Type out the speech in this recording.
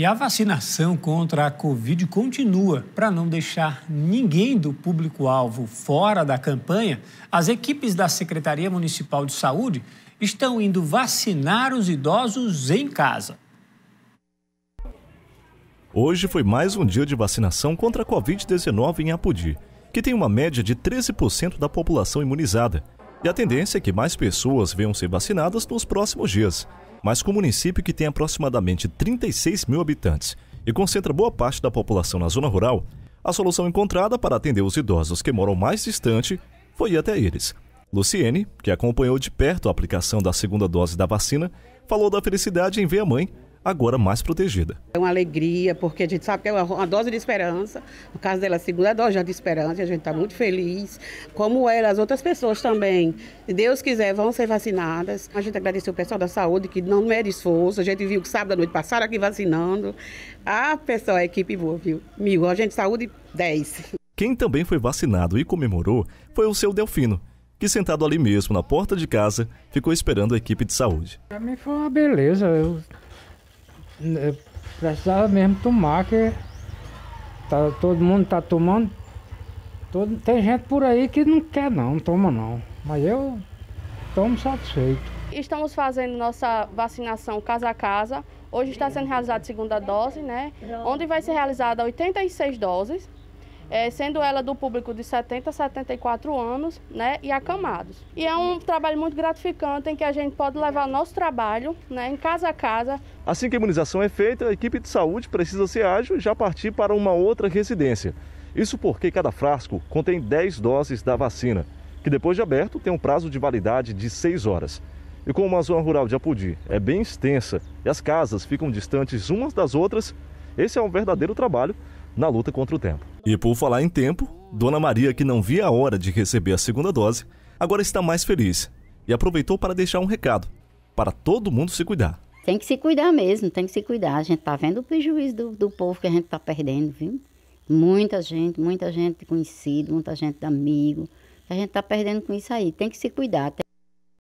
E a vacinação contra a Covid continua. Para não deixar ninguém do público-alvo fora da campanha, as equipes da Secretaria Municipal de Saúde estão indo vacinar os idosos em casa. Hoje foi mais um dia de vacinação contra a Covid-19 em Apodi, que tem uma média de 13% da população imunizada. E a tendência é que mais pessoas venham ser vacinadas nos próximos dias. Mas com o município que tem aproximadamente 36 mil habitantes e concentra boa parte da população na zona rural, a solução encontrada para atender os idosos que moram mais distante foi ir até eles. Luciene, que acompanhou de perto a aplicação da segunda dose da vacina, falou da felicidade em ver a mãe agora mais protegida. É uma alegria, porque a gente sabe que é uma dose de esperança. No caso dela, a segunda dose já de esperança, a gente está muito feliz. Como ela, as outras pessoas também. Se Deus quiser, vão ser vacinadas. A gente agradeceu o pessoal da saúde, que não mede é esforço. A gente viu que sábado à noite passaram aqui vacinando. Ah, pessoal, a equipe boa, viu? Mil, a gente saúde 10. Quem também foi vacinado e comemorou foi o seu Delfino, que sentado ali mesmo na porta de casa, ficou esperando a equipe de saúde. Para mim foi uma beleza. Eu precisava mesmo tomar, que tá, todo mundo tá tomando. Todo, tem gente por aí que não quer não, não toma não. Mas eu tomo satisfeito. Estamos fazendo nossa vacinação casa a casa. Hoje está sendo realizada a segunda dose, né? Onde vai ser realizada 86 doses é, sendo ela do público de 70 a 74 anos né, e acamados. E é um trabalho muito gratificante em que a gente pode levar nosso trabalho né, em casa a casa. Assim que a imunização é feita, a equipe de saúde precisa ser ágil e já partir para uma outra residência. Isso porque cada frasco contém 10 doses da vacina, que depois de aberto tem um prazo de validade de 6 horas. E como a zona rural de Apudi é bem extensa e as casas ficam distantes umas das outras, esse é um verdadeiro trabalho na luta contra o tempo. E por falar em tempo, Dona Maria, que não via a hora de receber a segunda dose, agora está mais feliz e aproveitou para deixar um recado para todo mundo se cuidar. Tem que se cuidar mesmo, tem que se cuidar. A gente tá vendo o prejuízo do, do povo que a gente tá perdendo, viu? Muita gente, muita gente conhecida, muita gente amigo. A gente tá perdendo com isso aí. Tem que se cuidar. Tem...